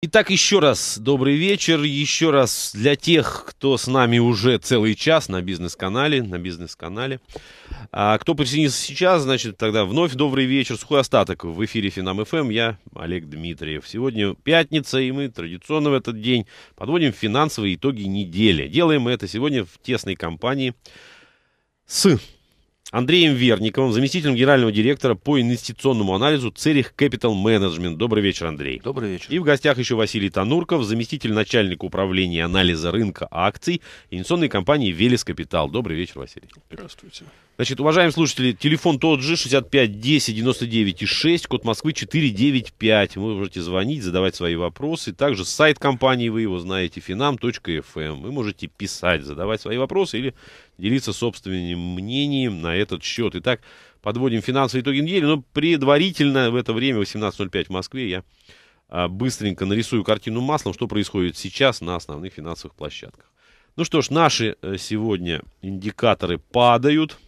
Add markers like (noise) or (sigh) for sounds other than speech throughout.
Итак, еще раз добрый вечер. Еще раз для тех, кто с нами уже целый час на бизнес-канале, на бизнес-канале. А кто присоединился сейчас, значит, тогда вновь добрый вечер. Сухой остаток в эфире Финам ФМ. Эм. Я Олег Дмитриев. Сегодня пятница, и мы традиционно в этот день подводим финансовые итоги недели. Делаем мы это сегодня в тесной компании с Андреем Верниковым, заместителем генерального директора по инвестиционному анализу Церих Capital Management. Добрый вечер, Андрей. Добрый вечер. И в гостях еще Василий Танурков, заместитель начальника управления анализа рынка акций инвестиционной компании «Велес Капитал». Добрый вечер, Василий. Здравствуйте. Значит, уважаемые слушатели, телефон тот же, 65 10 99 и 6, код Москвы 495. Вы можете звонить, задавать свои вопросы. Также сайт компании, вы его знаете, finam.fm. Эм. Вы можете писать, задавать свои вопросы или делиться собственным мнением на этот счет. Итак, подводим финансовые итоги недели, но предварительно в это время, 18.05 в Москве, я а, быстренько нарисую картину маслом, что происходит сейчас на основных финансовых площадках. Ну что ж, наши э, сегодня индикаторы падают –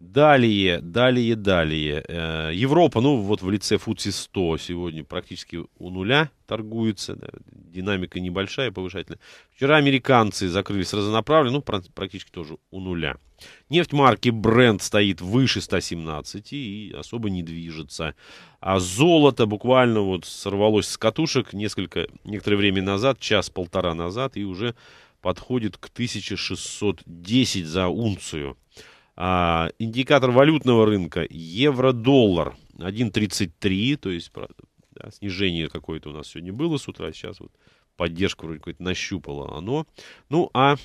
Далее, далее, далее. Э, Европа, ну вот в лице FTSE 100 сегодня практически у нуля торгуется. Да, динамика небольшая, повышательная. Вчера американцы закрылись разнонаправленно, ну практически тоже у нуля. Нефть марки Brent стоит выше 117 и особо не движется. А золото буквально вот сорвалось с катушек несколько, некоторое время назад, час-полтора назад, и уже подходит к 1610 за унцию. А, индикатор валютного рынка евро-доллар 1.33, то есть да, снижение какое-то у нас сегодня было с утра, сейчас вот поддержку вроде какой-то нащупало оно. Ну, а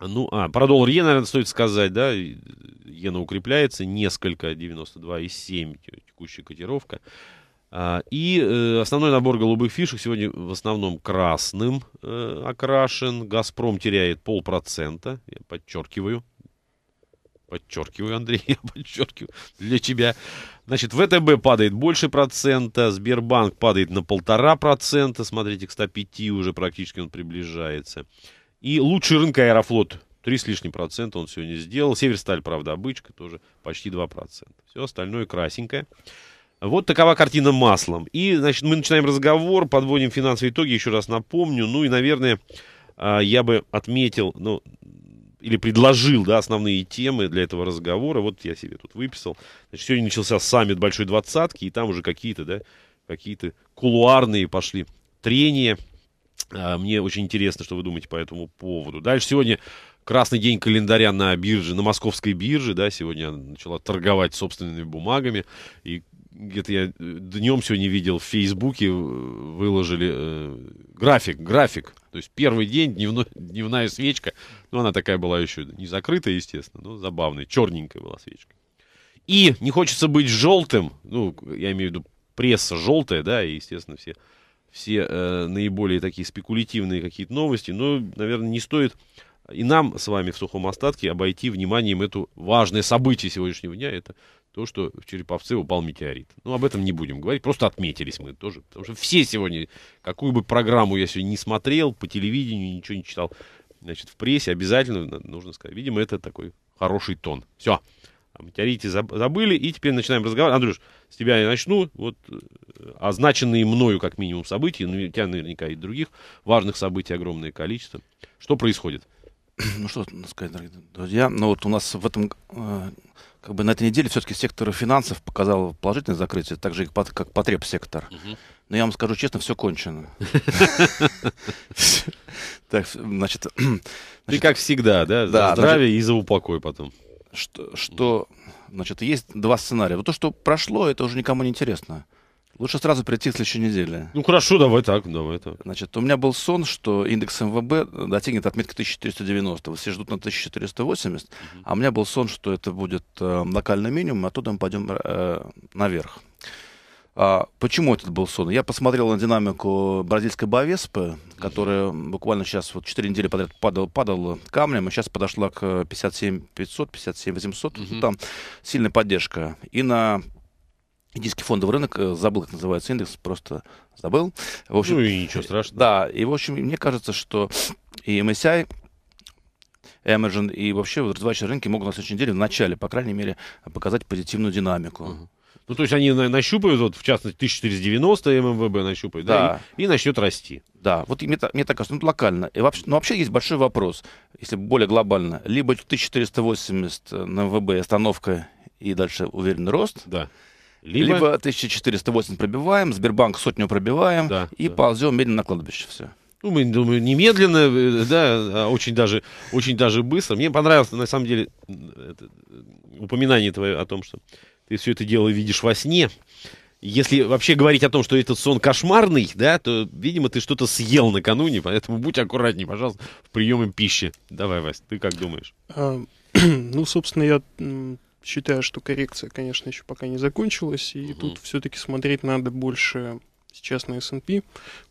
ну, а, про доллар иена, наверное, стоит сказать, да, иена укрепляется несколько, 92,7 текущая котировка. А, и э, основной набор голубых фишек сегодня в основном красным э, окрашен. «Газпром» теряет полпроцента, я подчеркиваю. Подчеркиваю, Андрей, (laughs) я подчеркиваю для тебя. Значит, ВТБ падает больше процента, Сбербанк падает на полтора процента. Смотрите, к 105 уже практически он приближается. И лучший рынок Аэрофлот. Три с лишним процента он сегодня сделал. Северсталь, правда, обычка тоже почти 2%. Все остальное красенькое. Вот такова картина маслом. И, значит, мы начинаем разговор, подводим финансовые итоги, еще раз напомню. Ну и, наверное, а, я бы отметил, ну, или предложил да, основные темы для этого разговора. Вот я себе тут выписал. Значит, сегодня начался саммит Большой Двадцатки, и там уже какие-то, да, какие-то кулуарные пошли трения. А, мне очень интересно, что вы думаете по этому поводу. Дальше сегодня красный день календаря на бирже, на московской бирже, да, сегодня она начала торговать собственными бумагами, и где-то я э, днем сегодня видел в Фейсбуке, э, выложили э, график, график. То есть первый день, дневно, дневная свечка. Ну, она такая была еще не закрытая, естественно, но забавная, черненькая была свечка. И не хочется быть желтым, ну, я имею в виду пресса желтая, да, и, естественно, все, все э, наиболее такие спекулятивные какие-то новости, но, наверное, не стоит и нам с вами в сухом остатке обойти вниманием это важное событие сегодняшнего дня, это то, что в Череповце упал метеорит. Ну, об этом не будем говорить, просто отметились мы тоже. Потому что все сегодня, какую бы программу я сегодня не смотрел, по телевидению ничего не читал, значит, в прессе обязательно нужно сказать. Видимо, это такой хороший тон. Все. О метеорите забыли, и теперь начинаем разговаривать. Андрюш, с тебя я начну. Вот э, означенные мною, как минимум, события, ну, у тебя наверняка и других важных событий огромное количество. Что происходит? Ну, что сказать, дорогие друзья. Ну, вот у нас в этом э, как бы на этой неделе все-таки сектор финансов показал положительное закрытие, так же как потреб-сектор. Но я вам скажу честно, все кончено. (laughs) Так, значит... (clears throat) Ты как всегда, да? За здравие и за упокой потом. Что, значит, есть два сценария. Вот то, что прошло, это уже никому не интересно. Лучше сразу прийти к следующей неделе. Ну хорошо, давай так, давай так. Значит, у меня был сон, что индекс МВБ достигнет отметки 1490. Все ждут на 1480. Угу. А у меня был сон, что это будет э, локальный минимум, оттуда а мы пойдем э, наверх. А почему этот был сон? Я посмотрел на динамику бразильской Бавеспы, которая буквально сейчас вот 4 недели подряд падала, падала камнем, и сейчас подошла к 57 500, 57 800. Угу. Там сильная поддержка. И на Индийский фондовый рынок, э, забыл, как называется индекс, просто забыл. В общем, ну и ничего страшного. Да, и в общем, мне кажется, что и MSCI, Emerging и вообще вот развивающие рынки могут на следующей неделе в начале, по крайней мере, показать позитивную динамику. Угу. Ну, то есть они на, нащупают, вот, в частности, 1490 ММВБ нащупают, да, да и, и начнет расти. Да, вот и мне, мне так кажется, ну, локально. И вообще, ну, вообще есть большой вопрос, если более глобально. Либо 1480 на э, МВБ остановка и дальше уверенный рост. Да. Либо, либо 1408 пробиваем, Сбербанк сотню пробиваем да, и да. ползем медленно на кладбище. Все. Ну, мы, думаю, ну, немедленно, э, да, а очень даже, очень даже быстро. Мне понравилось, на самом деле, это, э, упоминание твое о том, что ты все это дело видишь во сне. Если вообще говорить о том, что этот сон кошмарный, да, то, видимо, ты что-то съел накануне, поэтому будь аккуратней, пожалуйста, в приеме пищи. Давай, Вась, ты как думаешь? А, (clears throat) ну, собственно, я считаю, что коррекция, конечно, еще пока не закончилась, и угу. тут все-таки смотреть надо больше сейчас на S&P,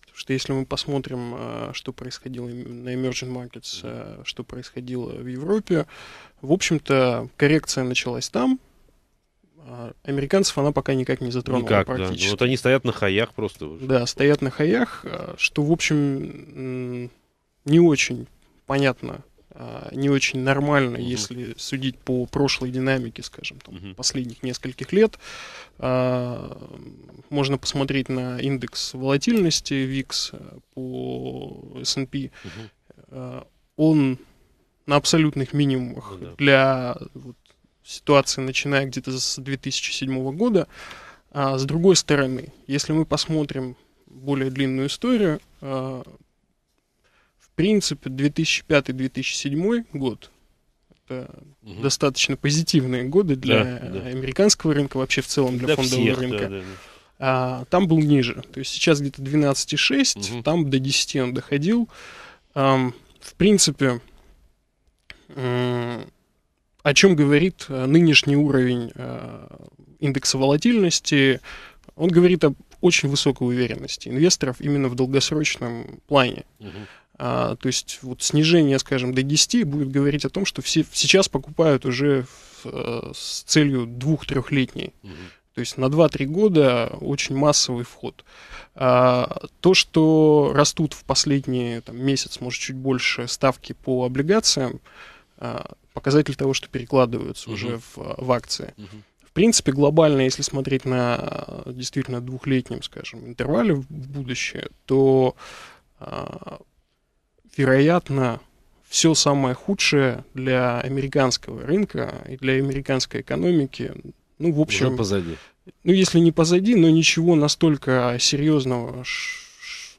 потому что если мы посмотрим, э, что происходило на emerging markets, э, что происходило в Европе, в общем-то, коррекция началась там, а американцев она пока никак не затронула никак, практически. Да. Вот они стоят на хаях просто. Уже. Да, стоят на хаях, э, что, в общем, не очень понятно, а, не очень нормально, угу. если судить по прошлой динамике, скажем, там, угу. последних нескольких лет. А, можно посмотреть на индекс волатильности VIX э, по S&P. Угу. А, он на абсолютных минимумах ну да. для вот, ситуации, начиная где-то с 2007 года. А с другой стороны, если мы посмотрим более длинную историю, а, принципе, 2005-2007 год это угу. достаточно позитивные годы для да, да. американского рынка, вообще в целом для, для фондового всех, рынка. Да, да, да. А, там был ниже. То есть сейчас где-то 12,6, угу. там до 10 он доходил. А, в принципе, о чем говорит э, нынешний уровень э, индекса волатильности, он говорит об очень высокой уверенности инвесторов именно в долгосрочном плане. Угу. А, то есть вот снижение, скажем, до 10 будет говорить о том, что все сейчас покупают уже в, э, с целью двух-трехлетней. Угу. То есть на 2-3 года очень массовый вход. А, то, что растут в последний там, месяц, может, чуть больше ставки по облигациям, а, показатель того, что перекладываются угу. уже в, э, в акции. Угу. В принципе, глобально, если смотреть на э, действительно двухлетнем, скажем, интервале в будущее, то а, вероятно, все самое худшее для американского рынка и для американской экономики, ну, в общем... Уже позади. Ну, если не позади, но ничего настолько серьезного,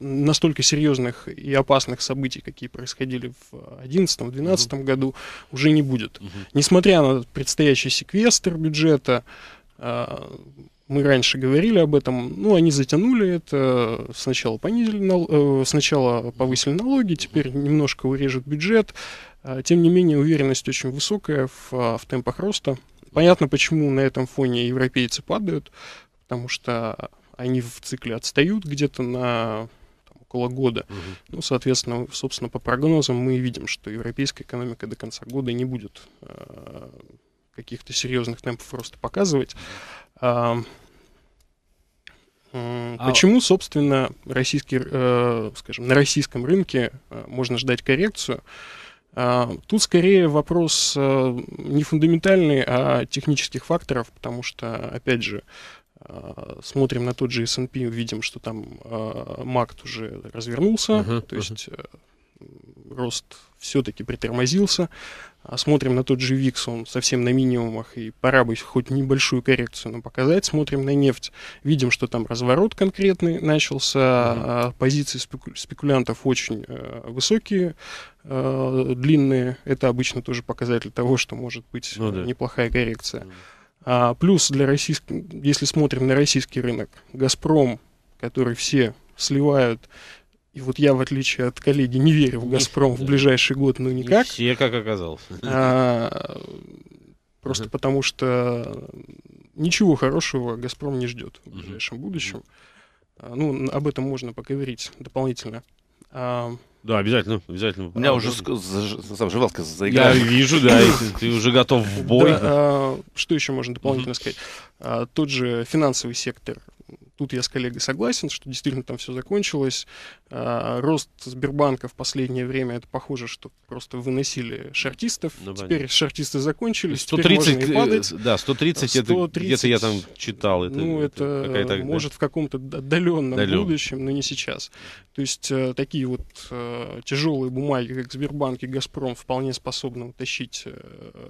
настолько серьезных и опасных событий, какие происходили в 2011-2012 угу. году, уже не будет. Угу. Несмотря на предстоящий секвестр бюджета, а, мы раньше говорили об этом, ну, они затянули это, сначала, понизили э, сначала повысили налоги, теперь немножко урежут бюджет, а, тем не менее, уверенность очень высокая в, а, в темпах роста. Понятно, почему на этом фоне европейцы падают, потому что они в цикле отстают где-то на там, около года. Угу. Ну, соответственно, собственно, по прогнозам мы видим, что европейская экономика до конца года не будет э, каких-то серьезных темпов роста показывать. А почему, собственно, российский, э, скажем, на российском рынке э, можно ждать коррекцию? А, тут скорее вопрос э, не фундаментальный, а технических факторов, потому что, опять же, э, смотрим на тот же S&P, видим, что там МАКТ уже развернулся, uh-huh, то есть uh-huh рост все-таки притормозился. А, смотрим на тот же ВИКС, он совсем на минимумах, и пора бы хоть небольшую коррекцию нам показать. Смотрим на нефть, видим, что там разворот конкретный начался, mm-hmm. позиции спеку- спекулянтов очень э, высокие, э, длинные. Это обычно тоже показатель того, что может быть ну, э, да. неплохая коррекция. Mm-hmm. А, плюс для российских, если смотрим на российский рынок, Газпром, который все сливают и вот я, в отличие от коллеги, не верю в «Газпром» в ближайший год, ну никак. Не все, как оказалось. (laughs) А, просто потому что ничего хорошего «Газпром» не ждет в ближайшем будущем. А, ну, об этом можно поговорить дополнительно. А, да, обязательно, обязательно. У меня а, уже ну, сам жевалка заиграла. Я вижу, да, ты уже готов в бой. Да, а, что еще можно дополнительно mm-hmm. сказать? А, тот же финансовый сектор. Тут я с коллегой согласен, что действительно там все закончилось. А, рост Сбербанка в последнее время, это похоже, что просто выносили шартистов. Ну, теперь понятно. шартисты закончились, 130, теперь можно и э, падать. Да, 130, 130 это где-то я там читал. Это, ну, это, это может да? в каком-то отдаленном Далён. будущем, но не сейчас. То есть э, такие вот э, тяжелые бумаги, как Сбербанк и Газпром, вполне способны утащить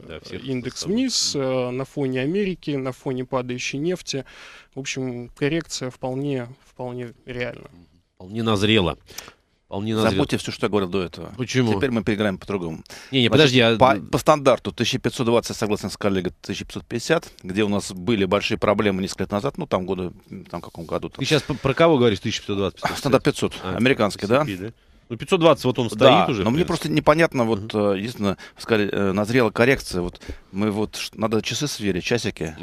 да, индекс вниз на фоне Америки, на фоне падающей нефти. В общем, коррекция вполне, вполне реальна. Вполне назрело. Вполне назрел. Забудьте все, что я говорил до этого. Почему? Теперь мы переиграем по-другому. Не, не, подожди. Я... По, по стандарту 1520, согласно с коллегой, 1550, где у нас были большие проблемы несколько лет назад, ну там года, там каком году. Там. Ты сейчас про кого говоришь 1520? Стандарт 500, а, американский, 550, да? да? Ну, 520 вот он стоит да, уже. но мне просто непонятно, вот, uh-huh. единственное, сказали, э, назрела коррекция. Вот мы вот, надо часы сверить, часики.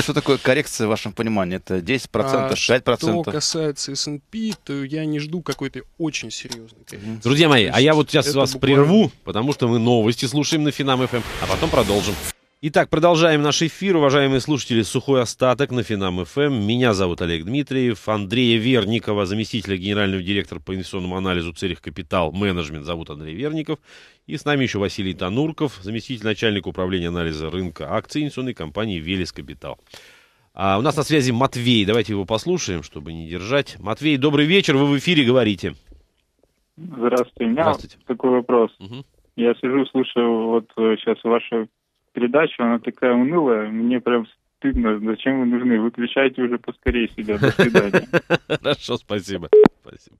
Что, такое коррекция в вашем понимании? Это 10%, а 5%? Что касается S&P, то я не жду какой-то очень серьезной коррекции. Друзья мои, а я вот сейчас вас прерву, потому что мы новости слушаем на Финам FM, эм, а потом продолжим. Итак, продолжаем наш эфир, уважаемые слушатели. Сухой остаток на Финам ФМ. Эм. Меня зовут Олег Дмитриев. Андрея Верникова, заместителя генерального директора по инвестиционному анализу Церих Капитал Менеджмент, зовут Андрей Верников. И с нами еще Василий Танурков, заместитель начальника управления анализа рынка акций инвестиционной компании «Велес Капитал». А у нас на связи Матвей. Давайте его послушаем, чтобы не держать. Матвей, добрый вечер. Вы в эфире говорите. Здравствуйте. У меня Здравствуйте. такой вопрос. Угу. Я сижу, слушаю вот э, сейчас вашу передачу, она такая унылая, мне прям стыдно, зачем вы нужны, выключайте уже поскорее себя, до свидания. (laughs) Хорошо, спасибо. Спасибо.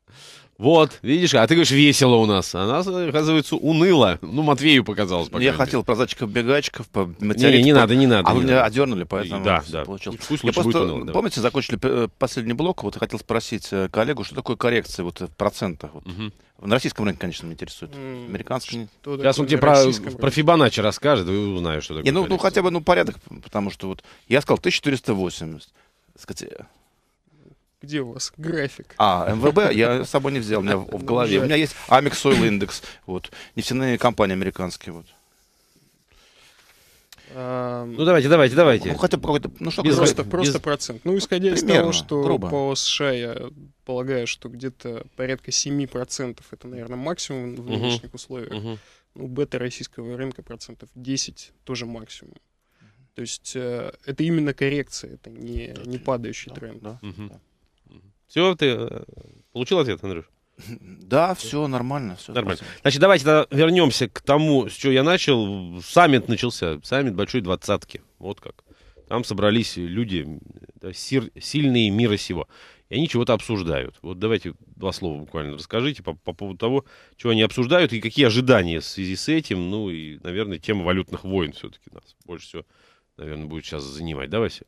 Вот, видишь, а ты говоришь, весело у нас. А нас, оказывается, уныло. Ну, Матвею показалось. По я хотел про зайчиков-бегачиков, по метеоритов. Не, не по... надо, не надо. А вы меня одернули, поэтому да, да. получилось. Пусть я просто, уныло, помните, закончили э, последний блок, вот хотел спросить э, коллегу, что такое коррекция вот, в э, процентах. Вот. Угу. На российском рынке, конечно, меня интересует. Американский. Сейчас он тебе про, про Фибоначчи расскажет, и узнаешь, что такое. Не, ну, ну хотя бы ну, порядок, потому что вот я сказал 1480. Сказать, где у вас график? А, МВБ я с собой не взял, у меня в ну, голове. У меня есть Amix Oil Index, вот, нефтяные компании американские, вот. Эм, ну давайте, давайте, давайте. Ну, хотя какой-то, ну что, без, просто, без... просто процент. Ну, исходя Примерно, из того, что грубо. по США я полагаю, что где-то порядка 7% это, наверное, максимум в нынешних угу. условиях. Угу. Ну, у бета российского рынка процентов 10 тоже максимум. То есть э, это именно коррекция, это не, не падающий да, тренд. Да, угу. да. Все, ты э, получил ответ, Андрюш? Да, все нормально. Все нормально. Спасибо. Значит, давайте вернемся к тому, с чего я начал. Саммит начался. Саммит большой двадцатки. Вот как. Там собрались люди да, сир, сильные мира сего. И они чего-то обсуждают. Вот давайте два слова буквально расскажите по, по поводу того, чего они обсуждают и какие ожидания в связи с этим. Ну и, наверное, тема валютных войн все-таки нас больше всего, наверное, будет сейчас занимать. Давай, Вася?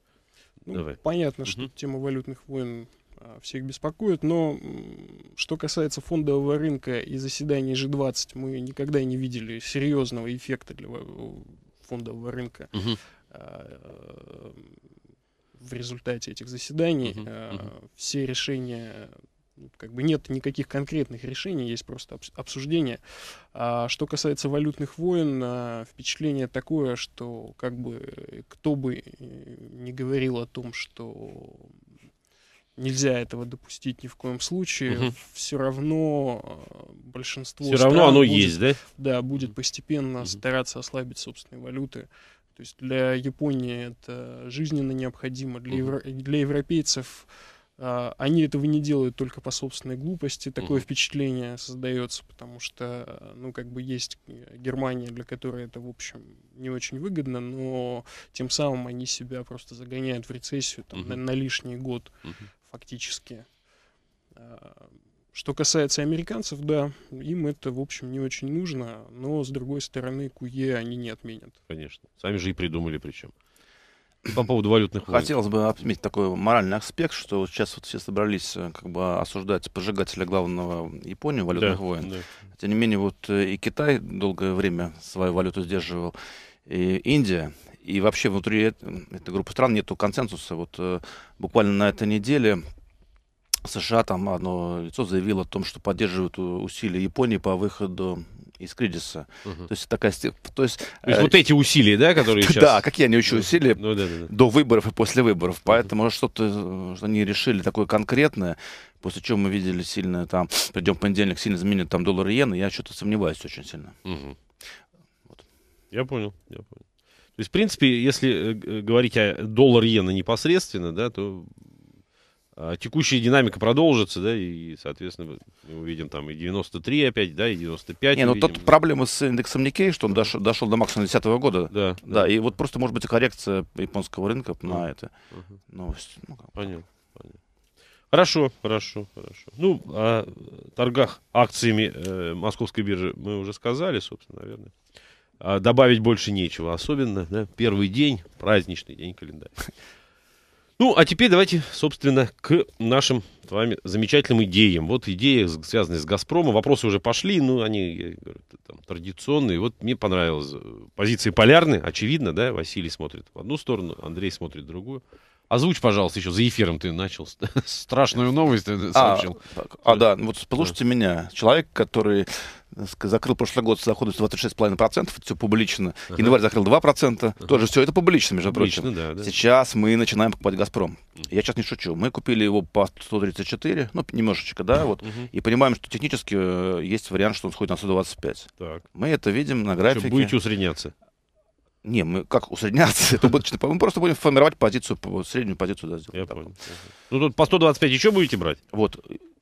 Ну, Понятно, угу. что тема валютных войн а, всех беспокоит. Но что касается фондового рынка и заседаний G20, мы никогда не видели серьезного эффекта для фондового рынка. Угу в результате этих заседаний. Uh-huh, Все решения, ну, как бы нет никаких конкретных решений, есть просто обсуждение. А что касается валютных войн, впечатление такое, что как бы кто бы э, не говорил о том, что нельзя этого допустить ни в коем случае. Угу. Все равно э, большинство все равно оно будет, есть, да? Да, будет постепенно угу. стараться ослабить собственные валюты. То есть для Японии это жизненно необходимо, для, угу. евро, для европейцев э, они этого не делают только по собственной глупости. Такое uh впечатление создается, потому что, э, ну, как бы есть Германия, для которой это, в общем, не очень выгодно, но тем самым они себя просто загоняют в рецессию там, uh на, на лишний год. uh фактически. А, что касается американцев, да, им это, в общем, не очень нужно, но, с другой стороны, КУЕ они не отменят. Конечно. Сами же и придумали причем. По поводу валютных войн. Хотелось бы отметить такой моральный аспект, что сейчас вот все собрались э, как бы осуждать пожигателя главного Японии валютных да, войн. Да. Тем не менее, вот э, и Китай долгое время свою валюту сдерживал, и Индия. И вообще внутри этой группы стран нет консенсуса. Вот э, буквально на этой неделе США там одно лицо заявило о том, что поддерживают э, усилия Японии по выходу из кризиса. Угу. То есть такая то есть, то есть э, вот эти усилия, да, которые (laughs) сейчас. Да, какие они еще ну, усилия ну, да, да, да. до выборов и после выборов. Поэтому угу. что-то э, что они решили такое конкретное, после чего мы видели сильно там, придем в понедельник, сильно изменит там доллар и иена, я что-то сомневаюсь очень сильно. Угу. Вот. Я понял, я понял. То есть, в принципе, если э, э, говорить о доллар-иена непосредственно, да, то а, текущая динамика продолжится, да, и, соответственно, мы увидим там и 93 опять, да, и 95. Не, ну тут проблема с индексом Никей, что он дошел, дошел до максимума 2010 года. Да, да. Да, и вот просто может быть коррекция японского рынка на это. Угу. Ну, Новость. Ну, как... Понятно, понятно. Хорошо, хорошо, хорошо. Ну, о торгах акциями э, московской биржи мы уже сказали, собственно, наверное. А добавить больше нечего, особенно да, первый день, праздничный день календаря. Ну, а теперь давайте, собственно, к нашим с вами замечательным идеям. Вот идеи, связанные с «Газпромом». Вопросы уже пошли, ну, они говорю, там, традиционные. Вот мне понравилось. Э, позиции полярны, очевидно, да? Василий смотрит в одну сторону, Андрей смотрит в другую. Озвучь, пожалуйста, еще за эфиром ты начал. (laughs) Страшную новость э, а, сообщил. А, а да, ну вот послушайте да. меня. Человек, который э, закрыл прошлый год с доходностью 26,5%, все публично. Ага. Январь закрыл 2%, ага. тоже все это публично, между публично, прочим. Да, да. Сейчас мы начинаем покупать «Газпром». Я сейчас не шучу. Мы купили его по 134, ну, немножечко, да, вот, угу. и понимаем, что технически э, есть вариант, что он сходит на 125. Так. Мы это видим на графике. Еще будете усредняться. Не, мы как усредняться, это убыточно. Мы просто будем формировать позицию, среднюю позицию. Да, сделаем. Я понял. Ну тут по 125 еще будете брать? Вот.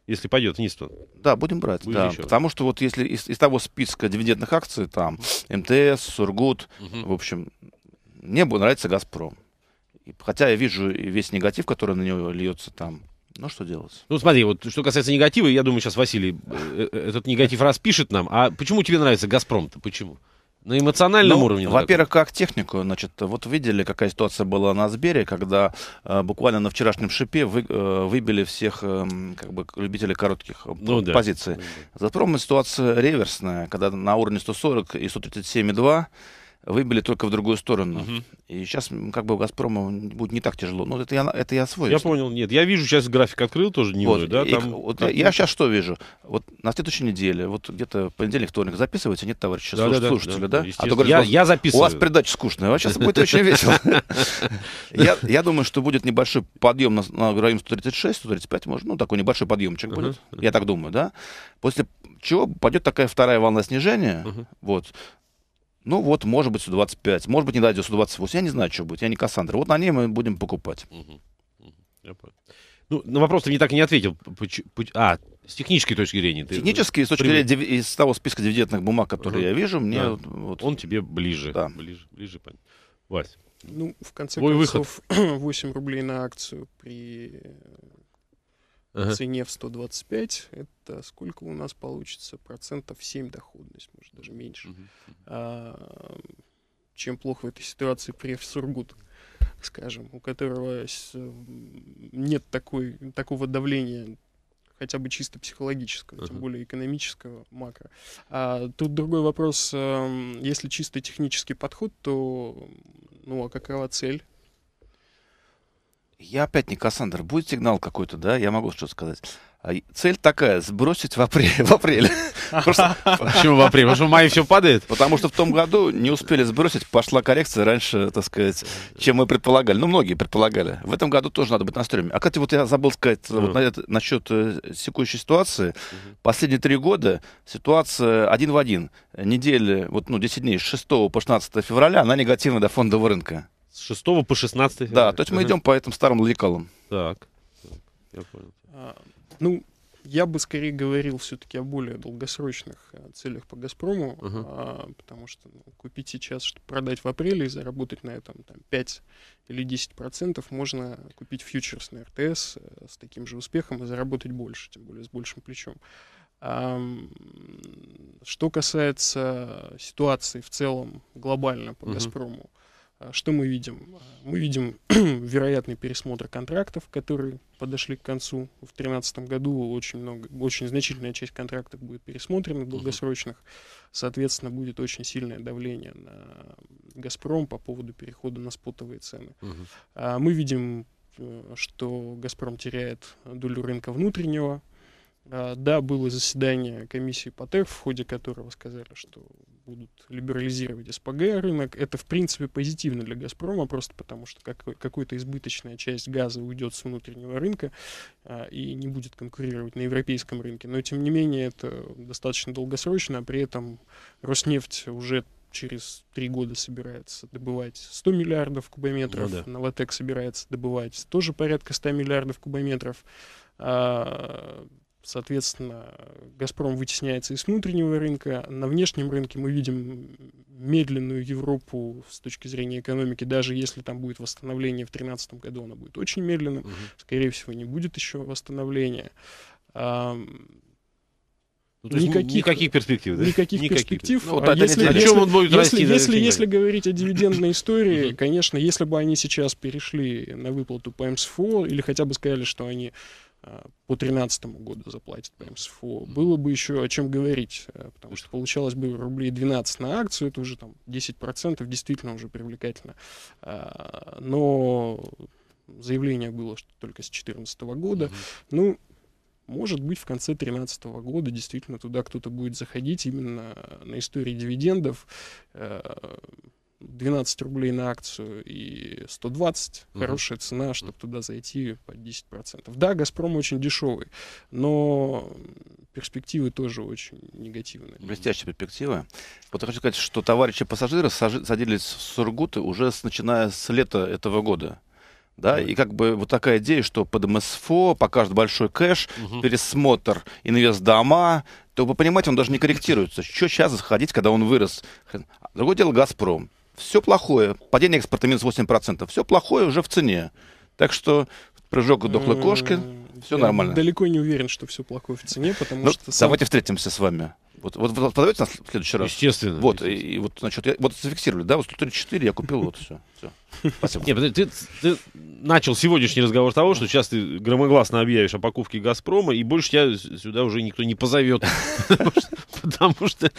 Если пойдет вниз, то... Да, будем брать, Будет да. Еще. Потому что вот если из, из того списка дивидендных акций, там, МТС, Сургут, угу. в общем, мне нравится «Газпром». Хотя я вижу весь негатив, который на него льется там, ну, что делать? Ну, смотри, вот что касается негатива, я думаю, сейчас Василий э, э, этот негатив распишет нам. А почему тебе нравится «Газпром»-то? Почему? На эмоциональном ну, уровне. Во-первых, как технику, значит, вот видели, какая ситуация была на Сбере, когда э, буквально на вчерашнем шипе вы, э, выбили всех э, как бы любителей коротких э, ну, позиций. Ну да. Затем ситуация реверсная, когда на уровне 140 и 137,2 выбили только в другую сторону. Угу. И сейчас как бы у Газпрома будет не так тяжело. Но ну, это я, это я свой. Я понял, нет. Я вижу, сейчас график открыл тоже не вот, мой, да? И, там... вот, как... Я сейчас что вижу? Вот на следующей неделе, вот где-то понедельник, вторник записываете, нет, товарищи, да, слуш, да, слушатели, да? да? А то говорят, я, я записываю. У вас передача скучная, а сейчас (laughs) будет очень весело. (laughs) Я думаю, что будет небольшой подъем на район 136, 135, может, ну, такой небольшой подъемчик будет. Я так думаю, да? После чего пойдет такая вторая волна снижения, вот, ну вот, может быть, 125, может быть, не дойдет 128, я не знаю, что будет, я не Кассандра. Вот на ней мы будем покупать. Я понял. Ну, на вопрос ты мне так и не ответил. А, с технической точки зрения. Ты Технически, с точки зрения див... из того списка дивидендных бумаг, которые uh я вижу, мне... Да. Вот... Он тебе ближе. Да. Ближе, ближе, понятно. Вась. Ну, в конце Твой концов, (clears throat) выход. 8 рублей на акцию при ага. цене в 125, это сколько у нас получится? Процентов 7 доходность, может даже меньше. Угу. А, чем плохо в этой ситуации преф Сургут, скажем, у которого нет такой, такого давления хотя бы чисто психологического, uh-huh. тем более экономического макро. А, тут другой вопрос, эм, если чисто технический подход, то ну а какова цель я опять не Кассандра. Будет сигнал какой-то, да? Я могу что-то сказать. А цель такая, сбросить в апреле. (laughs) В апреле. Почему в апреле? Потому что в мае все падает. Потому что в том году не успели сбросить, пошла коррекция раньше, так сказать, чем мы предполагали. Ну, многие предполагали. В этом году тоже надо быть настроем. А, кстати, вот я забыл сказать вот, насчет текущей э, ситуации. Последние три года ситуация один в один. Недели, вот, ну, 10 дней, с 6 по 16 февраля, она негативна до фондового рынка. 6 по 16 февраля. Да, то есть мы идем по этим старым лекалам. Так. я понял. А, ну, я бы скорее говорил все-таки о более долгосрочных э, целях по Газпрому, uh-huh. а, потому что ну, купить сейчас, чтобы продать в апреле и заработать на этом там, 5 или 10 процентов, можно купить фьючерс на РТС э, с таким же успехом и заработать больше, тем более с большим плечом. А, что касается ситуации в целом глобально по uh-huh. Газпрому, а, что мы видим? А, мы видим (clears throat) вероятный пересмотр контрактов, которые подошли к концу в 2013 году. Очень, много, очень значительная часть контрактов будет пересмотрена, долгосрочных. Соответственно, будет очень сильное давление на «Газпром» по поводу перехода на спотовые цены. Uh-huh. Мы видим, э, что «Газпром» теряет долю рынка внутреннего, а, да, было заседание комиссии по ТЭФ, в ходе которого сказали, что будут либерализировать СПГ рынок. Это, в принципе, позитивно для «Газпрома», просто потому что какая-то избыточная часть газа уйдет с внутреннего рынка а, и не будет конкурировать на европейском рынке. Но, тем не менее, это достаточно долгосрочно, а при этом Роснефть уже через три года собирается добывать 100 миллиардов кубометров, ну, да. Новотек собирается добывать тоже порядка 100 миллиардов кубометров. А, Соответственно, «Газпром» вытесняется из внутреннего рынка. На внешнем рынке мы видим медленную Европу с точки зрения экономики. Даже если там будет восстановление в 2013 году, оно будет очень медленным. Угу. Скорее всего, не будет еще восстановления. А, ну, то никаких, есть никаких перспектив, да? Никаких, никаких перспектив. Ну, вот, а если, о чем он будет если, расти? Если, если, если говорить о дивидендной истории, конечно, если бы они сейчас перешли на выплату по МСФО, эм или хотя бы сказали, что они Э, по 2013 году заплатит по МСФО, было бы еще о чем говорить, э, потому что получалось бы рублей 12 на акцию, это уже там 10%, действительно уже привлекательно. А, но заявление было, что только с 2014 года. Угу. Ну, может быть, в конце 2013 года действительно туда кто-то будет заходить именно на истории дивидендов э, 12 рублей на акцию и 120, угу. хорошая цена, чтобы туда зайти по 10%. Да, «Газпром» очень дешевый, но перспективы тоже очень негативные. Блестящие перспективы. Вот я хочу сказать, что товарищи пассажиры садились в Сургуты уже с, начиная с лета этого года. Да, и как бы вот такая идея, что под МСФО покажет большой кэш, угу. пересмотр инвестдома, то вы понимаете, он даже не корректируется. Что сейчас заходить, когда он вырос? Другое дело «Газпром» все плохое. Падение экспорта минус 8%. Все плохое уже в цене. Так что прыжок к дохлой кошки все я нормально. Далеко не уверен, что все плохое в цене, потому ну, что. Давайте встретимся с вами. Вот, вот вы позовете нас в следующий раз? Естественно. Вот, естественно. И, и вот, значит, я, вот зафиксировали, да, вот 134 я купил, вот все. Спасибо. Нет, ты, ты начал сегодняшний разговор того, что сейчас ты громогласно объявишь о покупке «Газпрома», и больше тебя сюда уже никто не позовет, (laughs) потому что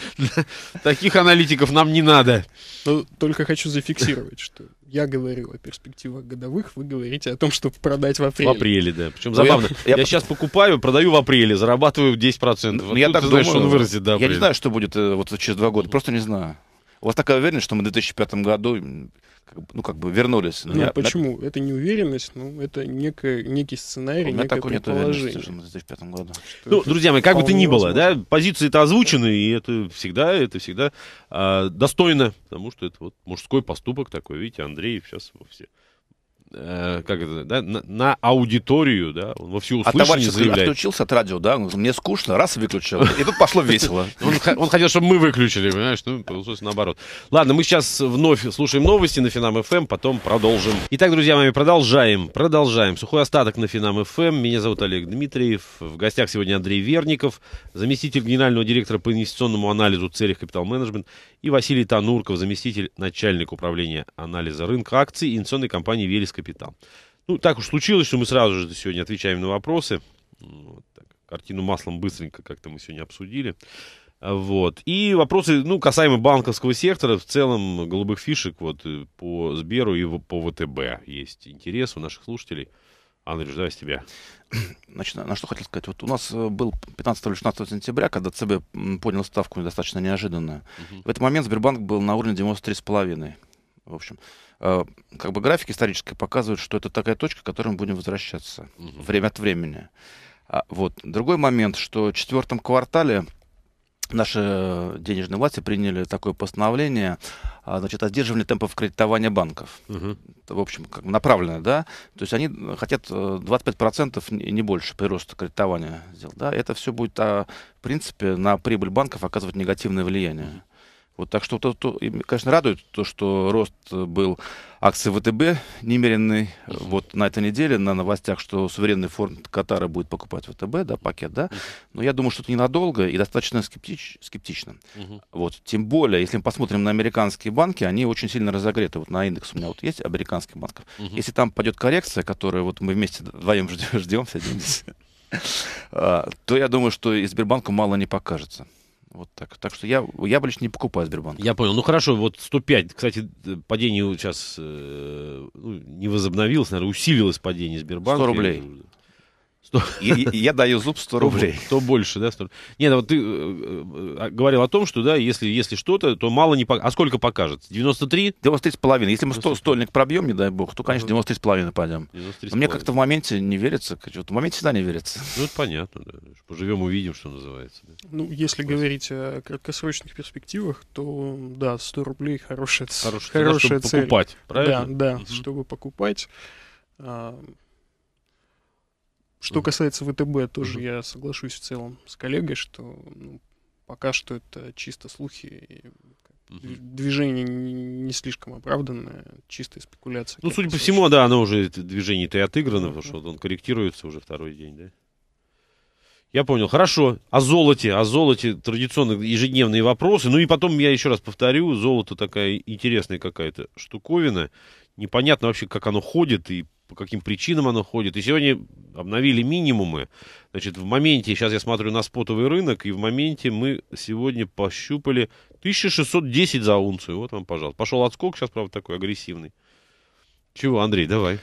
таких аналитиков нам не надо. Ну Только хочу зафиксировать, что я говорю о перспективах годовых, вы говорите о том, чтобы продать в апреле. В апреле, да. Причем ну, забавно. Я, я сейчас покупаю, продаю в апреле, зарабатываю 10%. Ну, вот я так знаешь, что он вырастет, да. Я не знаю, что будет э, вот через два года, просто не знаю. У вас такая уверенность, что мы в 2005 году ну, как бы вернулись. Нет, ну, на, почему? На... Это не уверенность, ну, это некое, некий сценарий, У меня некое такой нет уверенности, что мы в 2005 году. Ну, что ну, друзья мои, как бы то ни было, возможно. да, позиции это озвучены, и это всегда, это всегда э, достойно, потому что это вот мужской поступок такой, видите, Андрей сейчас во все. Э, как это, да, на, на аудиторию, да, он во а всеуслышание а товарищ заявляет. отключился от радио, да, мне скучно, раз выключил, и тут пошло (laughs) весело. Он хотел, чтобы мы выключили, понимаешь, ну, получилось наоборот. Ладно, мы сейчас вновь слушаем новости на Финам ФМ, эм, потом продолжим. Итак, друзья мои, продолжаем, продолжаем. Сухой остаток на Финам ФМ. Эм. Меня зовут Олег Дмитриев. В гостях сегодня Андрей Верников, заместитель генерального директора по инвестиционному анализу целях капитал-менеджмент, и Василий Танурков, заместитель начальника управления анализа рынка акций инвестиционной компании «Велес капитал. Ну, так уж случилось, что мы сразу же сегодня отвечаем на вопросы. Ну, вот так. Картину маслом быстренько как-то мы сегодня обсудили. Вот. И вопросы, ну, касаемо банковского сектора, в целом голубых фишек вот э, по Сберу и по ВТБ есть интерес у наших слушателей. Андрей, ждаю с тебя. Значит, на что хотел сказать. Вот у нас э, был 15 или 16 сентября, когда ЦБ поднял ставку достаточно неожиданно. Угу. В этот момент Сбербанк был на уровне 93,5. В общем, Э, как бы графики исторические показывают, что это такая точка, к которой мы будем возвращаться угу. время от времени. А, вот. Другой момент, что в четвертом квартале наши денежные власти приняли такое постановление, а, значит, о сдерживании темпов кредитования банков. Угу. В общем, как бы да? То есть они хотят 25% э, и не больше прироста кредитования сделать, да? Это все будет, а, в принципе, на прибыль банков оказывать негативное влияние. Вот так что, конечно, радует то, что рост был акции ВТБ немеренный. Вот на этой неделе на новостях, что суверенный фонд Катара будет покупать ВТБ, да, пакет, да. Но я думаю, что это ненадолго и достаточно скептич, скептично. Вот. Тем более, если мы посмотрим на американские банки, они очень сильно разогреты. Вот на индекс у меня вот есть американских банков. Если там пойдет коррекция, которую вот мы вместе вдвоем ждем, (laughs) садимся, (laughs) а, то я думаю, что и Сбербанку мало не покажется. Вот так. Так что я, я больше не покупаю Сбербанк. Я понял. Ну хорошо, вот 105. Кстати, падение сейчас э, ну, не возобновилось, наверное, усилилось падение Сбербанка. 100 рублей. 100... И, я даю зуб 100 (laughs) рублей. То, больше, да? 100... Нет, ну вот ты э, э, говорил о том, что, да, если, если что-то, то мало не покажет. А сколько покажет? 93? 93,5. Если мы 100, стольник пробьем, не дай бог, то, конечно, 93,5 пойдем. 93 Но мне как-то в моменте не верится. В моменте всегда не верится. Ну, это понятно, да. Поживем, увидим, что называется. Да. Ну, если Спасибо. говорить о краткосрочных перспективах, то, да, 100 рублей хорошая, хорошая, хорошая чтобы цель. покупать, правильно? Да, да, угу. чтобы покупать. А, что касается ВТБ, тоже я соглашусь в целом с коллегой, что ну, пока что это чисто слухи. И движение не слишком оправданное, чистая спекуляция. Ну, судя по всему, да, оно уже движение-то и отыграно, потому что он корректируется уже второй день, да? Я понял. Хорошо. О золоте. О золоте традиционно ежедневные вопросы. Ну и потом я еще раз повторю. Золото такая интересная какая-то штуковина. Непонятно вообще, как оно ходит и по каким причинам оно ходит. И сегодня обновили минимумы. Значит, в моменте, сейчас я смотрю на спотовый рынок, и в моменте мы сегодня пощупали 1610 за унцию. Вот вам, пожалуйста. Пошел отскок, сейчас, правда, такой агрессивный. Чего, Андрей, давай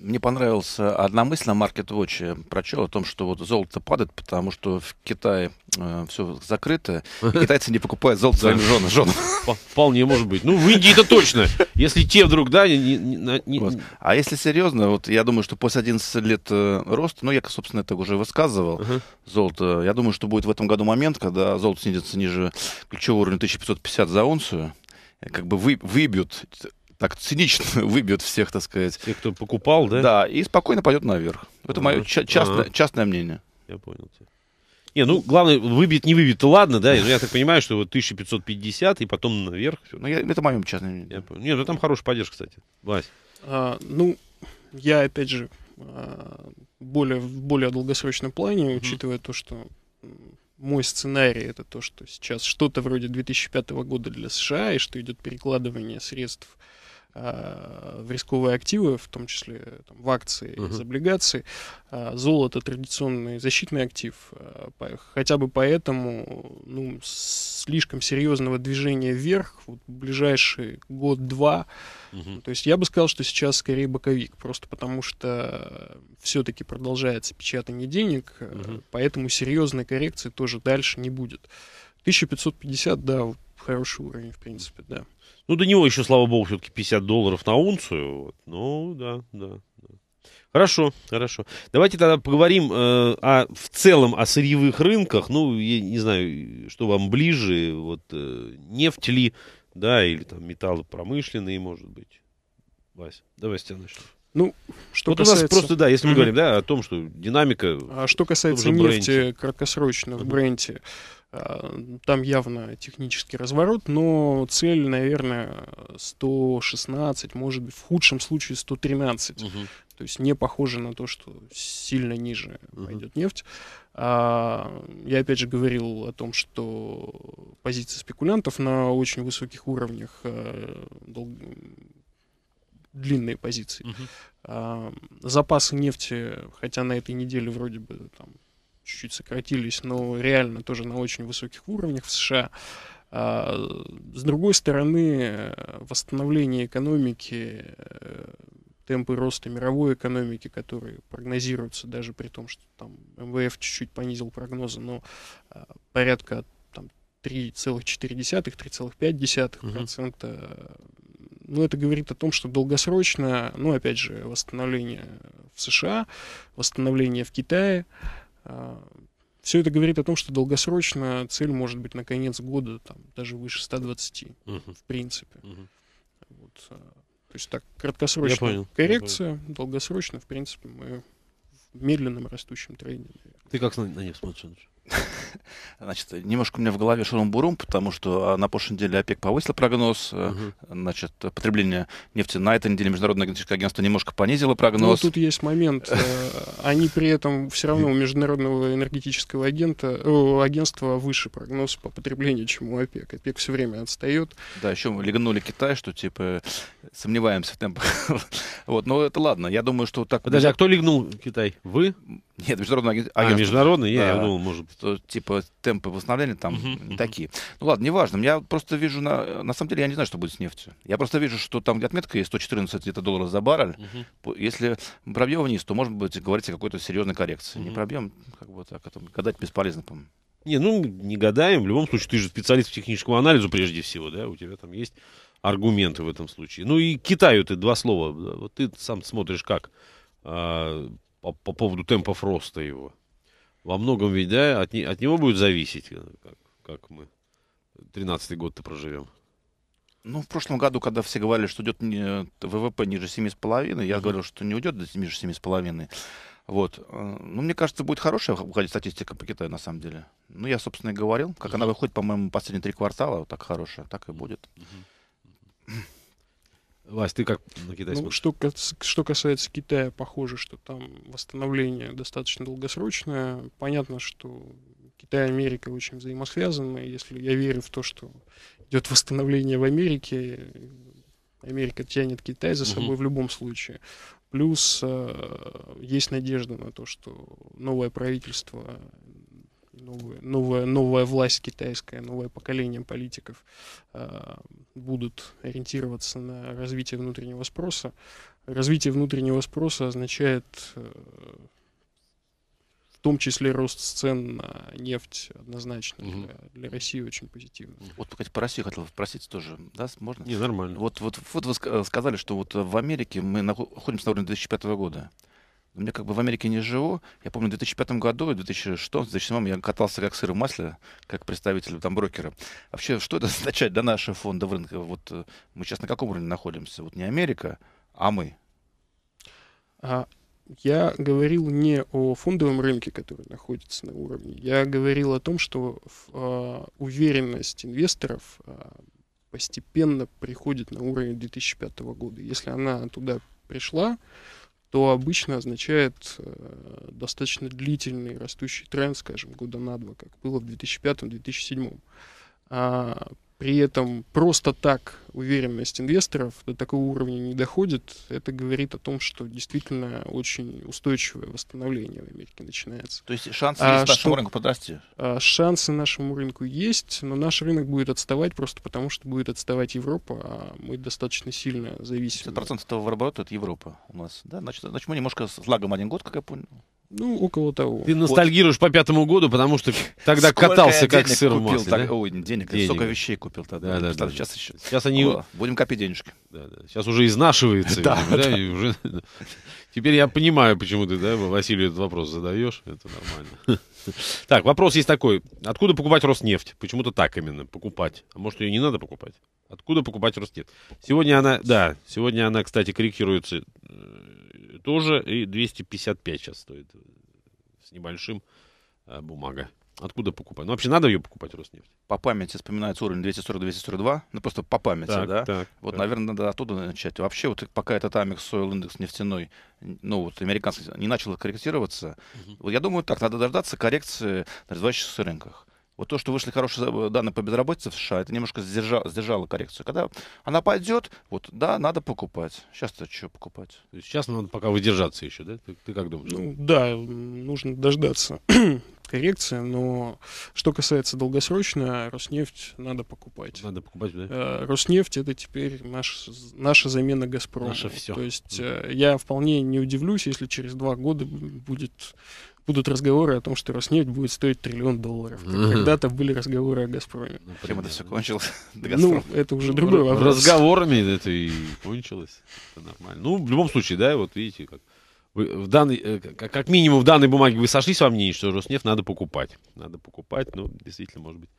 мне понравилась одна мысль на Market Watch. Я прочел о том, что вот золото падает, потому что в Китае э, все закрыто. Китайцы не покупают золото своим женам. Вполне может быть. Ну, в Индии это точно. Если те вдруг, да, не, А если серьезно, вот я думаю, что после 11 лет э, роста, ну, я, собственно, это уже высказывал, золото, я думаю, что будет в этом году момент, когда золото снизится ниже ключевого уровня 1550 за унцию, как бы вы, выбьют так цинично (laughs) выбьет всех, так сказать. Всех, кто покупал, да? Да, и спокойно пойдет наверх. Это ага. мое ча- частное, ага. частное мнение. Я понял тебя. Не, ну, главное, выбьет, не выбьет, ладно, да, я так понимаю, что вот 1550 и потом наверх. Все. Ну, я, это мое частное мнение. Я Нет, ну там хорошая поддержка, кстати. Вась. А, ну, я, опять же, а, более, в более долгосрочном плане, mm-hmm. учитывая то, что мой сценарий это то, что сейчас что-то вроде 2005 года для США, и что идет перекладывание средств э, Э, в рисковые активы, в том числе там, в акции uh-huh. из облигаций. Э, золото традиционный защитный актив. Э, хотя бы поэтому ну, слишком серьезного движения вверх вот, ближайший год-два. Uh-huh. То есть я бы сказал, что сейчас скорее боковик, просто потому что все-таки продолжается печатание денег, uh-huh. поэтому серьезной коррекции тоже дальше не будет. 1550, да, хороший уровень, в принципе, да. Ну, до него еще, слава богу, все-таки 50 долларов на унцию. Вот. Ну, да, да, да. Хорошо, хорошо. Давайте тогда поговорим э, о, в целом о сырьевых рынках. Ну, я не знаю, что вам ближе, вот э, нефть ли, да, или там металлы промышленные, может быть. Вася давай с тебя начнем. Ну, что вот касается... у нас просто, да, если мы говорим, да, о том, что динамика... А что касается нефти бренде. краткосрочно в бренде, Э, там явно технический разворот, но цель, наверное, 116, может быть, в худшем случае 113. Угу. То есть не похоже на то, что сильно ниже угу. пойдет нефть. А, я опять же говорил о том, что позиции спекулянтов на очень высоких уровнях э, дол длинные позиции. Угу. А, запасы нефти, хотя на этой неделе вроде бы там чуть-чуть сократились, но реально тоже на очень высоких уровнях в США. А, с другой стороны, э, восстановление экономики, э, темпы роста мировой экономики, которые прогнозируются, даже при том, что там МВФ чуть-чуть понизил прогнозы, но э, порядка там, 3,4-3,5%. Uh-huh. Ну, это говорит о том, что долгосрочно, ну, опять же, восстановление в США, восстановление в Китае, э, все это говорит о том, что долгосрочно цель может быть на конец года там, даже выше 120, угу. в принципе. Угу. Вот, э, то есть так, краткосрочная понял, коррекция, понял. долгосрочно, в принципе, мы в медленном растущем тренде. Ты как на, на них смотришь? (laughs) Значит, немножко у меня в голове шурум-бурум, потому что а, на прошлой неделе ОПЕК повысил прогноз, угу. значит, потребление нефти на этой неделе Международное энергетическое агентство немножко понизило ну, прогноз. Но тут есть момент. Э, (laughs) они при этом все равно у Международного энергетического агента, э, агентства выше прогноз по потреблению, чем у ОПЕК. ОПЕК все время отстает. Да, еще легнули Китай, что типа сомневаемся в темпах. (laughs) вот, но это ладно. Я думаю, что так... Подожди, а кто легнул Китай? Вы? (laughs) Нет, международный. А, агентство. А, международное? Я, да, я думал, может Что, типа, темпы восстановления там uh-huh, такие. Ну ладно, неважно. Я просто вижу, на, на самом деле, я не знаю, что будет с нефтью. Я просто вижу, что там где отметка есть 114 где-то долларов за баррель. Uh-huh. Если пробьем вниз, то, может быть, говорить о какой-то серьезной коррекции. Uh-huh. Не пробьем, как бы так, это гадать бесполезно, по-моему. Не, ну, не гадаем. В любом случае, ты же специалист по техническому анализу прежде всего, да? У тебя там есть аргументы в этом случае. Ну и Китаю ты два слова. Вот ты сам смотришь как. А, по, по поводу темпов роста его. Во многом ведь, да, от, не, от него будет зависеть, э, как, как мы 13-й год-то проживем. Ну, в прошлом году, когда все говорили, что идет не, э, ВВП ниже 7,5, я mm-hmm. говорил, что не уйдет ниже 7,5. Вот. Э, ну, мне кажется, будет хорошая выходить статистика по Китаю, на самом деле. Ну, я, собственно, и говорил. Как mm она выходит, по-моему, последние три квартала, вот так хорошая, так и будет. mm Вась, ты как на Китай ну, что, что касается Китая, похоже, что там восстановление достаточно долгосрочное. Понятно, что Китай и Америка очень взаимосвязаны. Если я верю в то, что идет восстановление в Америке, Америка тянет Китай за собой угу. в любом случае. Плюс э, есть надежда на то, что новое правительство новые, новая, новая власть китайская, новое поколение политиков э, будут ориентироваться на развитие внутреннего спроса. Развитие внутреннего спроса означает э, в том числе рост цен на нефть однозначно угу. для, для России очень позитивно. Вот кстати, по России хотел спросить тоже, да, можно? Не, нормально. Вот, вот, вот вы сказали, что вот в Америке мы находимся на уровне 2005 года. Но мне как бы в Америке не живу. Я помню, в 2005 году, в 2006, 2007 я катался как сыр в масле, как представитель там брокера. Вообще, что это (laughs) означает для нашего фондового рынка? Вот э, мы сейчас на каком уровне находимся? Вот не Америка, а мы. А, я говорил не о фондовом рынке, который находится на уровне. Я говорил о том, что э, уверенность инвесторов э, постепенно приходит на уровень 2005 года. Если она туда пришла, то обычно означает э, достаточно длительный растущий тренд, скажем, года на два, как было в 2005-2007. А при этом просто так уверенность инвесторов до такого уровня не доходит. Это говорит о том, что действительно очень устойчивое восстановление в Америке начинается. То есть шансы а есть что, рынку подрасти? А шансы нашему рынку есть, но наш рынок будет отставать просто потому, что будет отставать Европа, а мы достаточно сильно зависим. 50% этого оборота это Европа у нас. Да? Значит, значит, мы немножко с лагом один год, как я понял. Ну, около того. Ты ностальгируешь вот. по пятому году, потому что тогда сколько катался как сыр купил, в масле. Так, да? Ой, денег, денег, столько вещей купил тогда. Да, да, да, сейчас, да. Еще, сейчас они... О, будем копить денежки. Да, да. Сейчас уже изнашивается. (laughs) да, да, да. И уже... (laughs) Теперь я понимаю, почему ты да, Василию этот вопрос задаешь. Это нормально. (laughs) Так, вопрос есть такой. Откуда покупать Роснефть? Почему-то так именно, покупать. А может, ее не надо покупать? Откуда покупать Роснефть? Сегодня она, да, сегодня она, кстати, корректируется э, тоже и 255 сейчас стоит э, с небольшим э, бумага. Откуда покупать? Ну, вообще надо ее покупать, Роснефть? По памяти вспоминается уровень 240-242. Ну, просто по памяти, так, да? Так, вот, так. наверное, надо оттуда начать. Вообще, вот пока этот Amex Oil индекс нефтяной, ну, вот американский, не начал корректироваться, угу. вот я думаю, так, надо дождаться коррекции на развивающихся рынках. Вот то, что вышли хорошие данные по безработице в США, это немножко сдержало, сдержало коррекцию. Когда она пойдет, вот, да, надо покупать. Сейчас-то что покупать? Сейчас надо пока выдержаться еще, да? Ты, ты как думаешь? Ну, да, нужно дождаться (clears throat) коррекции, но что касается долгосрочно, Роснефть надо покупать. Надо покупать, да? Э, Роснефть это теперь наш, наша замена Газпрома. Наше все. То есть э, я вполне не удивлюсь, если через два года будет будут разговоры о том, что Роснефть будет стоить триллион долларов. Когда-то были разговоры о Газпроме. Ну, Чем это все кончилось? (laughs) Ну, это уже другой вопрос. Разговорами это и кончилось. Это нормально. Ну, в любом случае, да, вот видите, как в данной, э, как минимум в данной бумаге вы сошлись во мнении, что Роснефть надо покупать. Надо покупать, ну, действительно, может быть,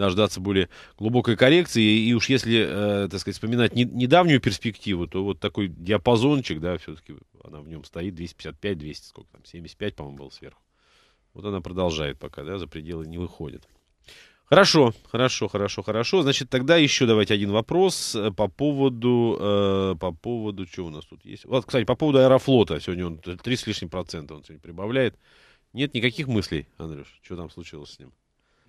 дождаться более глубокой коррекции. И уж если, э, так сказать, вспоминать не, недавнюю перспективу, то вот такой диапазончик, да, все-таки она в нем стоит 255, 200, сколько там, 75, по-моему, был сверху. Вот она продолжает пока, да, за пределы не выходит. Хорошо, хорошо, хорошо, хорошо. Значит, тогда еще давайте один вопрос э, по поводу, э, по поводу, что у нас тут есть. Вот, кстати, по поводу Аэрофлота. Сегодня он 3 э, с лишним процента он сегодня прибавляет. Нет никаких мыслей, Андрюш, что там случилось с ним?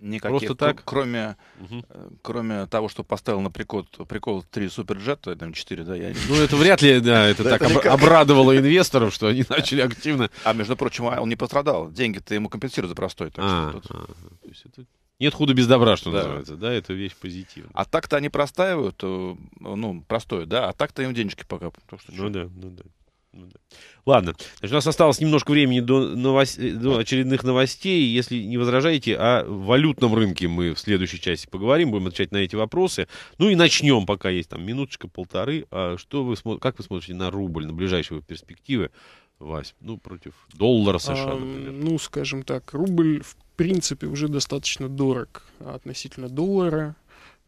Никаких. Просто так? Кроме, угу. кроме того, что поставил на прикол, прикол 3 суперджета, э, там 4, да, я... Ну, это вряд ли, да, (laughs) это так обрадовало инвесторов, что они начали активно... А, между прочим, а он не пострадал. Деньги-то ему компенсируют за простой. А, а, нет худа без добра, что называется, да, это вещь позитивная. А так-то они простаивают, э, ну, простое, да, а так-то им денежки пока. ну да, ну да. Ну Ладно, значит, у нас осталось немножко времени до, новос... до очередных новостей. Если не возражаете, о валютном рынке мы в следующей части поговорим, будем отвечать на эти вопросы. Ну и начнем, пока есть там минуточка-полторы. А что вы смо... Как вы смотрите на рубль, на ближайшие перспективы, Вась? Ну, против доллара США, например. ну, скажем так, рубль в принципе уже достаточно дорог относительно доллара.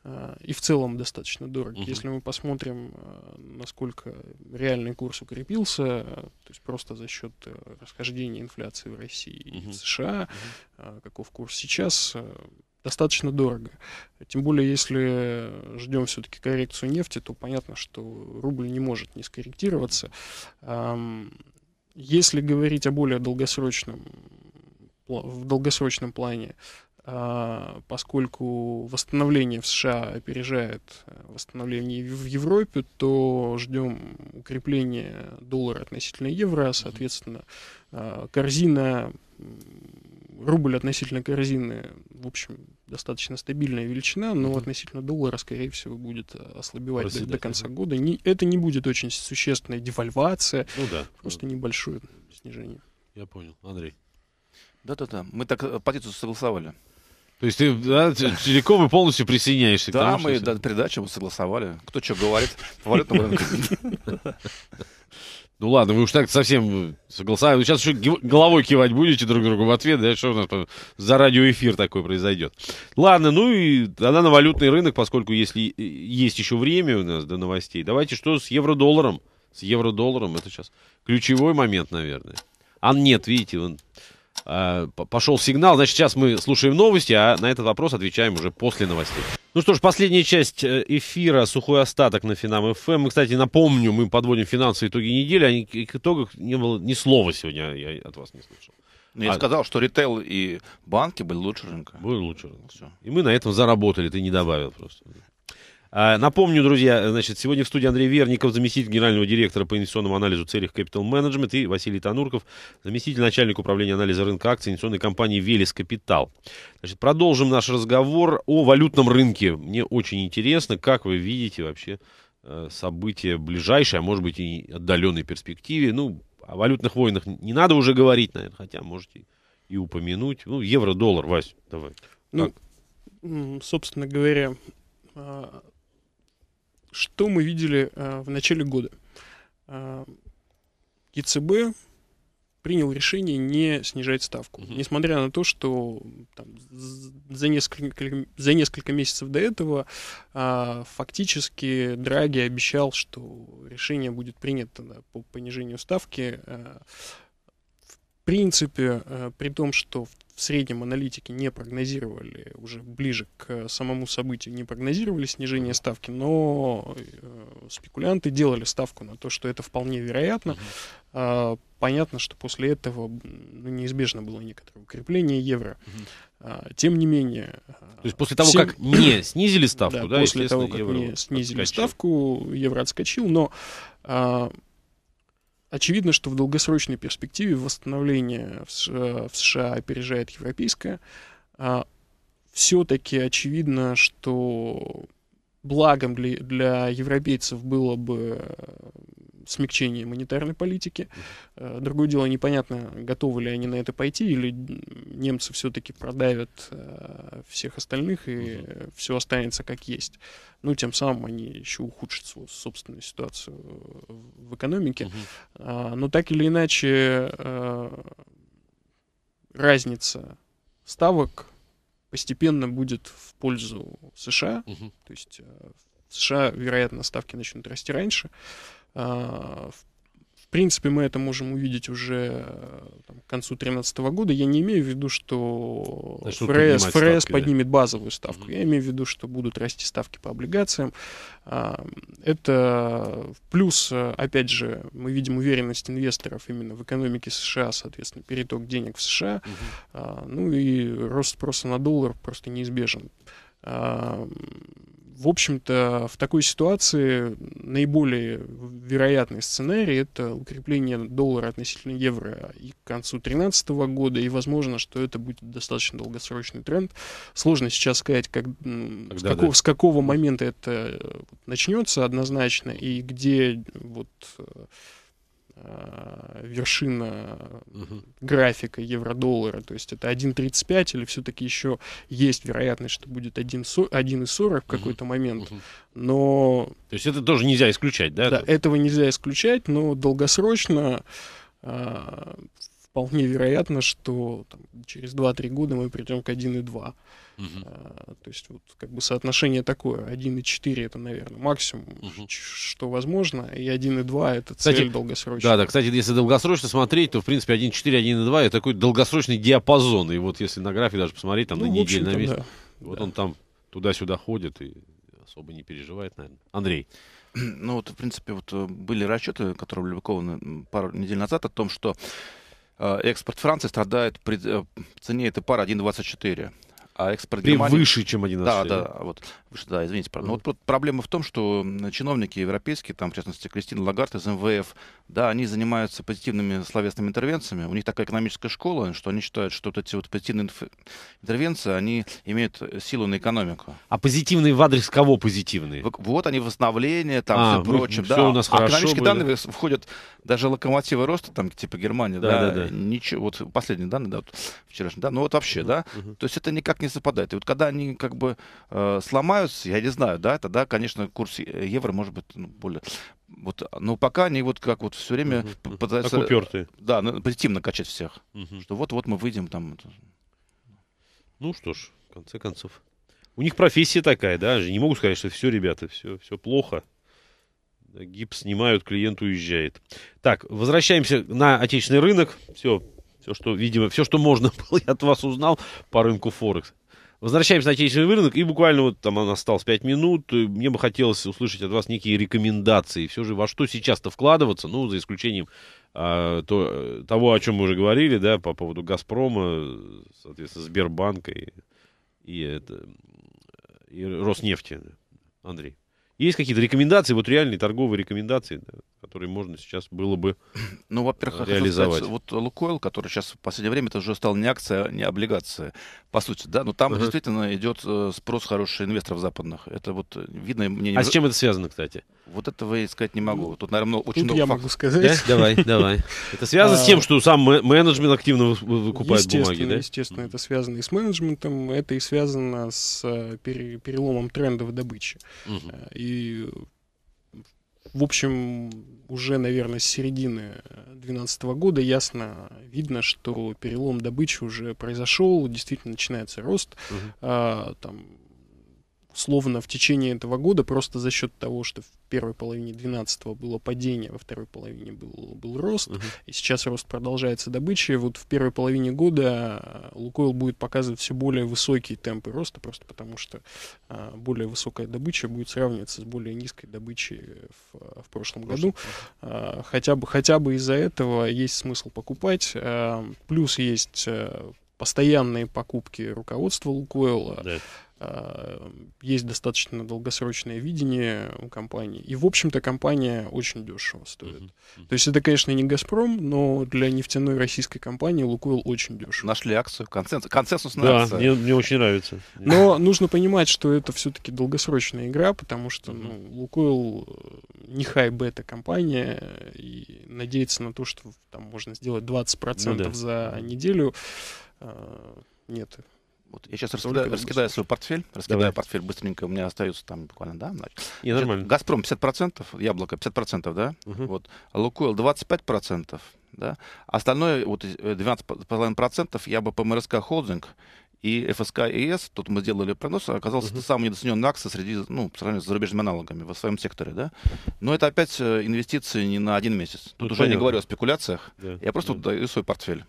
Э, и в целом достаточно дорог. Угу. Если мы посмотрим, э, насколько реальный курс укрепился, то есть просто за счет э, расхождения инфляции в России угу. и в США, угу. каков курс сейчас, достаточно дорого. Тем более, если ждем все-таки коррекцию нефти, то понятно, что рубль не может не скорректироваться. Если говорить о более долгосрочном в долгосрочном плане, а, поскольку восстановление в США опережает э, восстановление в Европе, то ждем укрепления доллара относительно евро, соответственно, а, корзина, рубль относительно корзины, в общем, достаточно стабильная величина, но относительно доллара, скорее всего, будет э, ослабевать Проседать, до, конца да. года. Не, это не будет очень существенная девальвация, ну, да. просто ну небольшое снижение. Я понял, Андрей. Да-да-да, мы так э, позицию согласовали. То есть ты да, целиком и полностью присоединяешься да, к тому, мы до передачи мы согласовали. Кто что говорит по валютному рынку. Ну ладно, вы уж так совсем согласовали. Сейчас еще головой кивать будете друг другу в ответ, да, что у нас за радиоэфир такой произойдет. Ладно, ну и тогда на валютный рынок, поскольку если есть еще время у нас до новостей, давайте что с евро-долларом? С евро-долларом это сейчас ключевой момент, наверное. А нет, видите, он а, пошел сигнал. Значит, сейчас мы слушаем новости, а на этот вопрос отвечаем уже после новостей. Ну что ж, последняя часть э, эфира «Сухой остаток» на Финам ФМ. Мы, кстати, напомню, мы подводим финансовые итоги недели, а к итогах не было ни слова сегодня, я от вас не слышал. Но ну, я а... сказал, что ритейл и банки были лучше рынка. Были лучше рынка. Все. И мы на этом заработали, ты не добавил просто. А, напомню, друзья, значит, сегодня в студии Андрей Верников, заместитель генерального директора по инвестиционному анализу целях Capital Management и Василий Танурков, заместитель начальника управления анализа рынка акций инвестиционной компании Велес Капитал. Значит, продолжим наш разговор о валютном рынке. Мне очень интересно, как вы видите вообще э, события ближайшей, а может быть и отдаленной перспективе. Ну, о валютных войнах не надо уже говорить, наверное, хотя можете и упомянуть. Ну, евро-доллар, Вась, давай. Ну, как? собственно говоря, а, что мы видели э, в начале года? Э, ЕЦБ принял решение не снижать ставку, угу. несмотря на то, что там, за, несколько, за несколько месяцев до этого э, фактически Драги обещал, что решение будет принято да, по понижению ставки. Э, в принципе, э, при том, что в в среднем аналитики не прогнозировали, уже ближе к э, самому событию не прогнозировали снижение ставки, но э, спекулянты делали ставку на то, что это вполне вероятно. Mm-hmm. Понятно, что после этого ну, неизбежно было некоторое укрепление евро. Mm-hmm. Тем не менее... Э, то есть после того, всем... как не снизили (coughs) ставку, да? да после того, как евро не снизили отскочил. ставку, евро отскочил, но а, Очевидно, что в долгосрочной перспективе восстановление в э, США опережает европейское. А, Все-таки очевидно, что благом для, для европейцев было бы э, смягчении монетарной политики. Э, другое дело, непонятно, готовы ли они на это пойти, или немцы все-таки продавят э, всех остальных, и все останется как есть. Ну, тем самым они еще ухудшат свою собственную ситуацию в экономике. uh Но так или иначе, э, разница ставок постепенно будет в пользу США. Угу. То есть в США, вероятно, ставки начнут расти раньше. А, в принципе, мы это можем увидеть уже э, там, к концу 2013 года. Я не имею в виду, что Начнут ФРС, ФРС ставки, поднимет да? базовую ставку. Угу. Я имею в виду, что будут расти ставки по облигациям. А, это плюс, э, опять же, мы видим уверенность инвесторов именно в экономике США, соответственно, переток денег в США. Угу. Ну и рост спроса на доллар просто неизбежен в общем-то, в такой ситуации наиболее вероятный сценарий – это укрепление доллара относительно евро и к концу 2013 года, и возможно, что это будет достаточно долгосрочный тренд. Сложно сейчас сказать, как, Тогда, с, какого, да. с какого момента это э, начнется однозначно, и где вот э, Э, вершина угу. графика евро-доллара, то есть это 1.35 или все-таки еще есть вероятность, что будет 1.40 в какой-то угу. момент, но... То есть это тоже нельзя исключать, да? Да, этого нельзя исключать, но долгосрочно э, вполне вероятно, что там, через 2-3 года мы придем к 1.2. Угу. то есть вот как бы соотношение такое. 1,4 это, наверное, максимум, угу. что возможно, и 1,2 это цель кстати, долгосрочная. Да, да, кстати, если долгосрочно смотреть, то, в принципе, 1,4, 1,2 это такой долгосрочный диапазон. И вот если на графе даже посмотреть, там ну, на неделю, на месяц, да. вот да. он там туда-сюда ходит и особо не переживает, наверное. Андрей. (clears throat) Ну вот, в принципе, вот э, были расчеты, которые были опубликованы пару недель назад, о том, что э, экспорт Франции страдает при э, цене этой пары 1,24 а экспорт Германии... Выше, чем 11 Да, лет. да, вот. Да, извините. правда. Но вот проблема в том, что чиновники европейские, там, в частности, Кристина Лагард из МВФ, да, они занимаются позитивными словесными интервенциями. У них такая экономическая школа, что они считают, что вот эти вот позитивные интервенции, они имеют э, силу на экономику. А позитивные в адрес кого позитивные? Вот они восстановление, там, а, все ну, прочее. Да. Все у нас а хорошо экономические были. данные входят даже локомотивы роста, там, типа Германии, да, да, да, да. ничего, вот последние данные, да, вот, вчерашние, да, ну вот вообще, mm-hmm. да, то есть это никак не совпадает. И вот когда они как бы э, сломают поднимаются, я не знаю, да, тогда, конечно, курс евро может быть ну, более... Вот, но ну, пока они вот как вот все время угу. пытаются... Как Да, позитивно качать всех. Угу. Что вот-вот мы выйдем там... Ну что ж, в конце концов. У них профессия такая, да? Не могу сказать, что все, ребята, все, все плохо. Гипс снимают, клиент уезжает. Так, возвращаемся на отечественный рынок. Все, все, что, видимо, все, что можно было, (laughs) я от вас узнал по рынку Форекс. Возвращаемся на отечественный рынок, и буквально вот там осталось 5 минут. Мне бы хотелось услышать от вас некие рекомендации. Все же во что сейчас-то вкладываться, ну, за исключением а, то, э, того, о чем мы уже говорили, да, по поводу «Газпрома», соответственно, Сбербанка и, и, это, и Роснефти, Андрей. Есть какие-то рекомендации, вот реальные торговые рекомендации? Да? который можно сейчас было бы (clears throat) Ну, во-первых, реализовать. Сказать, вот Лукойл, который сейчас в последнее время, это уже стал не акция, а не облигация, по сути, да, но там uh-huh. действительно идет э, спрос хороший инвесторов западных. Это вот э, видно мне... А с чем это связано, кстати? Вот этого я сказать не могу. Тут, наверное, очень Тут много я фактов. могу сказать. Да? Давай, давай. (laughs) Это связано с тем, а, что сам менеджмент активно выкупает бумаги, да? Естественно, это связано и с менеджментом, это и связано с э, переломом трендов добычи. И в общем, уже, наверное, с середины 2012 э, года ясно видно, что перелом добычи уже произошел, действительно начинается рост. Угу. А, там словно в течение этого года, просто за счет того, что в первой половине 12 было падение, во второй половине был, был рост, угу. и сейчас рост продолжается добычей. вот в первой половине года э, Лукойл будет показывать все более высокие темпы роста, просто потому что а, более высокая добыча будет сравниваться с более низкой добычей в, в прошлом году. А, хотя бы, хотя бы из-за этого есть смысл покупать. А, плюс есть постоянные покупки руководства Лукойла. Да Э, есть достаточно долгосрочное видение у компании. И, в общем-то, компания очень дешево стоит. То есть это, конечно, не «Газпром», но для нефтяной российской компании «Лукойл» очень дешево. Нашли акцию, консенсус, консенсус да, акция. Мне, мне очень нравится. Но нужно понимать, что это все-таки долгосрочная игра, потому что ну, «Лукойл» не хай-бета компания, и надеяться на то, что там можно сделать 20% ну, да. за неделю, э, нет, вот я сейчас ну раскидаю, да, раскидаю свой портфель, раскидаю давай. портфель быстренько, у меня остается там буквально, да, значит, Я нормально. Газпром 50%, яблоко 50%, да, угу. вот, Лукойл 25%, да, остальное, вот 12,5% э, я бы по МРСК холдинг и ФСК и ЕС, тут мы сделали прогноз, а оказался uh-huh. самый недооцененный акция среди, ну, по сравнению с зарубежными аналогами в своем секторе, да. Но это опять э, инвестиции не на один месяц. Ну, тут, тут уже понятно. не говорю о спекуляциях. Да. Я просто да. даю свой портфель.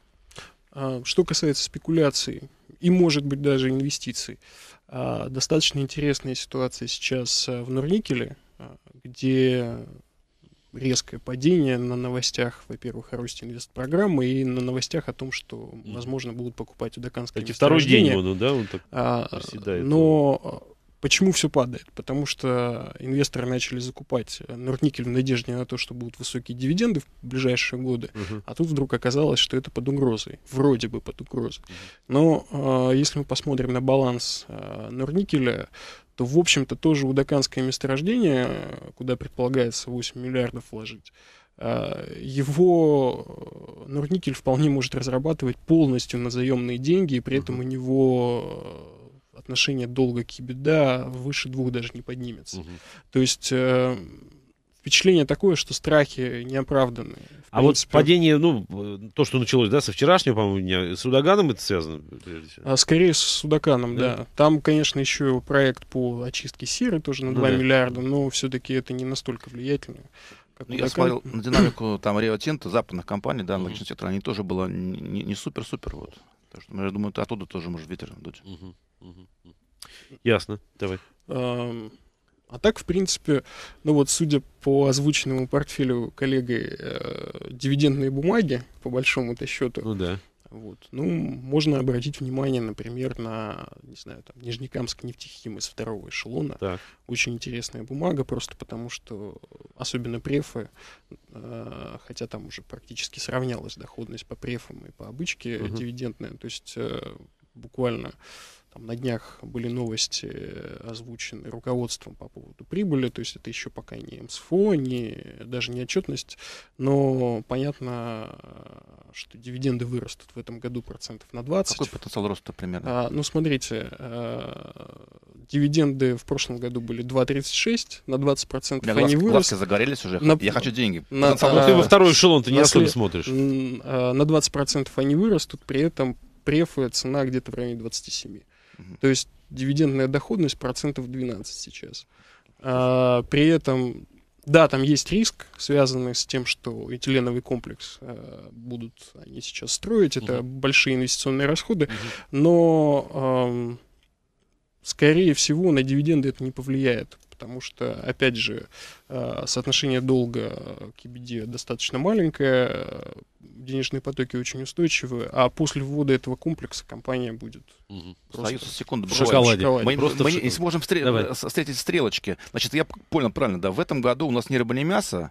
А, что касается спекуляций, и, может быть, даже инвестиций. А, достаточно интересная ситуация сейчас э, в Нурникеле, а, где резкое падение на новостях, во-первых, о росте инвестпрограммы и на новостях о том, что, возможно, будут покупать у удаканское Эти второй день будут, да? Он так а, но а, Почему все падает? Потому что инвесторы начали закупать э, Норникель в надежде на то, что будут высокие дивиденды в ближайшие годы, угу. а тут вдруг оказалось, что это под угрозой, вроде бы под угрозой. Но э, если мы посмотрим на баланс э, Норникеля, то, в общем-то, тоже удаканское месторождение, куда предполагается 8 миллиардов вложить, э, его э, Норникель вполне может разрабатывать полностью на заемные деньги, и при этом у него отношение долга к беда выше двух даже не поднимется. Угу. То есть э, впечатление такое, что страхи неоправданные. а принципе, вот падение, ну, то, что началось, да, со вчерашнего, по-моему, дня с Удаганом это связано? А скорее с Судаканом, да. да. Там, конечно, еще проект по очистке сиры тоже на 2 ну, да. миллиарда, но все-таки это не настолько влиятельно. ну, я смотрел на динамику там Рио Тинто, западных компаний, да, аналогичного сектора, они тоже было не супер-супер. Вот. Так что, ну, я думаю, оттуда тоже может ветер дуть. Угу. Ясно, давай. А, так, в принципе, ну вот, судя по озвученному портфелю коллеги э, дивидендные бумаги, по большому-то счету. Ну да. Вот. Ну, можно обратить внимание, например, на, не знаю, там, Нижнекамск нефтехим из второго эшелона. Так. Очень интересная бумага, просто потому что, особенно префы, э, хотя там уже практически сравнялась доходность по префам и по обычке угу. дивидендная, то есть э, буквально там на днях были новости э, озвучены руководством по поводу прибыли, то есть это еще пока не МСФО, не, даже не отчетность, но понятно, э, что дивиденды вырастут в этом году процентов на 20. Какой потенциал роста примерно? А, ну, смотрите, а, дивиденды в прошлом году были 2,36, на 20 процентов они глаз, выросли. Глазки загорелись уже, на, я хочу деньги. На, потенциал... а, ты во второй эшелон, ты не особо смотришь. На 20 процентов они вырастут, при этом префы цена где-то в районе 27. Угу. То есть дивидендная доходность процентов 12 сейчас. А, при этом, да, там есть риск, связанный с тем, что этиленовый комплекс а, будут они сейчас строить. Это угу. большие инвестиционные расходы. Угу. Но... А, скорее всего, на дивиденды это не повлияет, потому что, опять же, э, соотношение долга к EBD достаточно маленькое, э, денежные потоки очень устойчивы, а после ввода этого комплекса компания будет угу. секунду секунда. В шоколаде. Мы, просто мы в... не сможем встр... встретить стрелочки. Значит, я понял правильно, да, в этом году у нас не рыба, не мясо,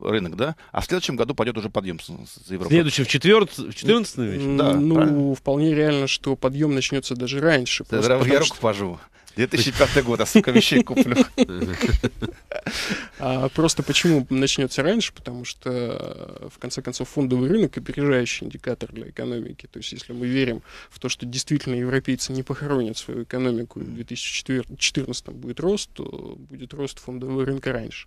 рынок, да? А в следующем году пойдет уже подъем с, с Европы. Следующий в, четвер... в 14 Да, Ну, правильно? вполне реально, что подъем начнется даже раньше. Да, я потому, руку что... пожу. 2005 год, а сука, вещей куплю. А, просто почему начнется раньше? Потому что, э, в конце концов, фондовый рынок — опережающий индикатор для экономики. То есть, если мы верим в то, что действительно европейцы не похоронят свою экономику, и в 2014 будет рост, то будет рост фондового рынка раньше.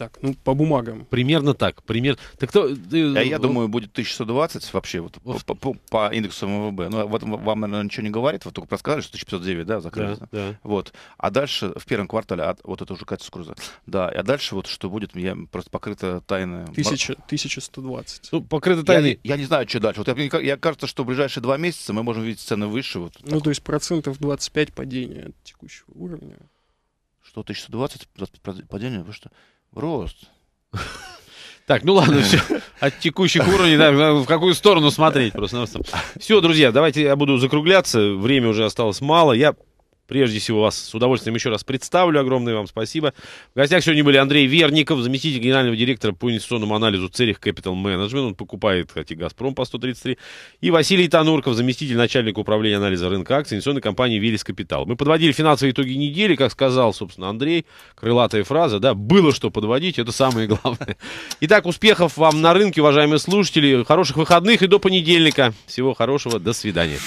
Так, ну, по бумагам. Примерно так. Пример... так кто? А я, э, думаю, будет 1120 вообще вот, Оф... по, по, по индексу МВБ. Ну, а вот вам, наверное, ничего не говорит. Вот только подсказали, что 1509, да, закрыто. Да, да. Вот. А дальше в первом квартале, а, вот это уже Катя Скруза. Да, а дальше вот что будет, я просто покрыто тайной... 1120. Ну, покрыто тайной... Я, я не знаю, что дальше. Вот я, я кажется, что в ближайшие два месяца мы можем видеть цены выше. Вот, ну, то есть процентов 25 падения от текущего уровня. Что, 1120 25 падения? Вы что? Рост. Так, ну ладно, все. От текущих уровней, да, в какую сторону смотреть просто. Все, друзья, давайте я буду закругляться. Время уже осталось мало. Я Прежде всего, вас с удовольствием еще раз представлю. Огромное вам спасибо. В гостях сегодня были Андрей Верников, заместитель генерального директора по инвестиционному анализу Церих Capital Management. Он покупает, кстати, «Газпром» по 133. И Василий Танурков, заместитель начальника управления анализа рынка акций инвестиционной компании «Велис Капитал». Мы подводили финансовые итоги недели, как сказал, собственно, Андрей. Крылатая фраза, да, было что подводить, это самое главное. Итак, успехов вам на рынке, уважаемые слушатели. Хороших выходных и до понедельника. Всего хорошего, до свидания.